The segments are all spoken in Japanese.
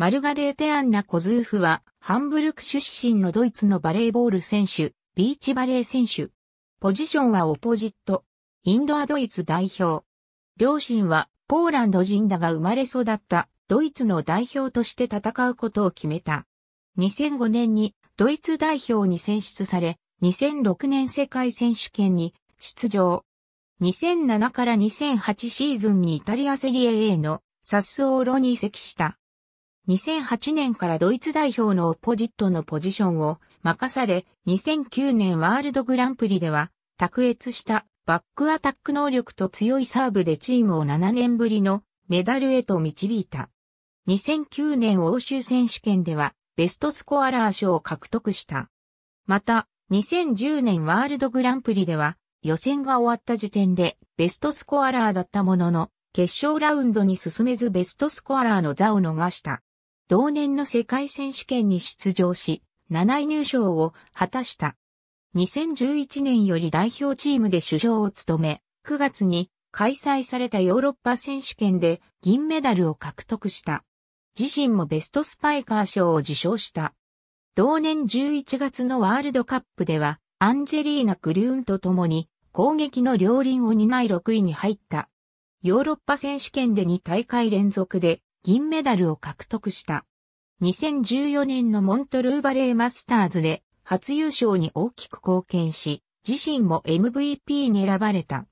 マルガレーテ・アンナ・コズーフは、ハンブルク出身のドイツのバレーボール選手、ビーチバレー選手。ポジションはオポジット。インドアドイツ代表。両親は、ポーランド人だが生まれ育った、ドイツの代表として戦うことを決めた。2005年に、ドイツ代表に選出され、2006年世界選手権に出場。2007から2008シーズンにイタリアセリエ A のサスオーロに移籍した。2008年からドイツ代表のオポジットのポジションを任され、2009年ワールドグランプリでは、卓越したバックアタック能力と強いサーブでチームを7年ぶりのメダルへと導いた。2009年欧州選手権ではベストスコアラー賞を獲得した。また、2010年ワールドグランプリでは予選が終わった時点でベストスコアラーだったものの、決勝ラウンドに進めずベストスコアラーの座を逃した。同年の世界選手権に出場し、7位入賞を果たした。2011年より代表チームで主将を務め、9月に開催されたヨーロッパ選手権で銀メダルを獲得した。自身もベストスパイカー賞を受賞した。同年11月のワールドカップでは、アンジェリーナ・クリューンと共に攻撃の両輪を担い6位に入った。ヨーロッパ選手権で2大会連続で銀メダルを獲得した。2014年のモントルーバレーマスターズで初優勝に大きく貢献し、自身も MVP に選ばれた。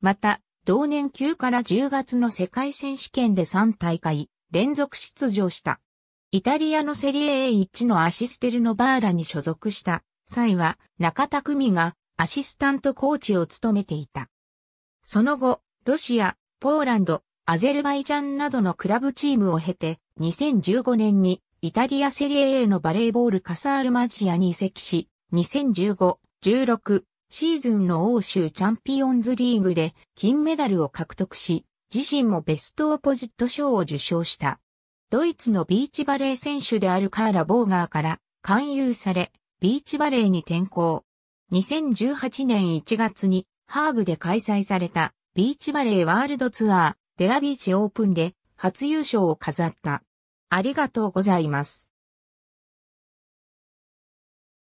また、同年9から10月の世界選手権で3大会連続出場した。イタリアのセリエ A1 のアシステルのバーラに所属した際は中田久美がアシスタントコーチを務めていた。その後、ロシア、ポーランド、アゼルバイジャンなどのクラブチームを経て、2015年にイタリアセリエ A のバレーボールカサールマジアに移籍し、2015、16シーズンの欧州チャンピオンズリーグで金メダルを獲得し、自身もベストオポジット賞を受賞した。ドイツのビーチバレー選手であるカーラ・ボーガーから勧誘され、ビーチバレーに転向。2018年1月にハーグで開催されたビーチバレーワールドツアーデラビーチオープンで初優勝を飾った。ありがとうございます。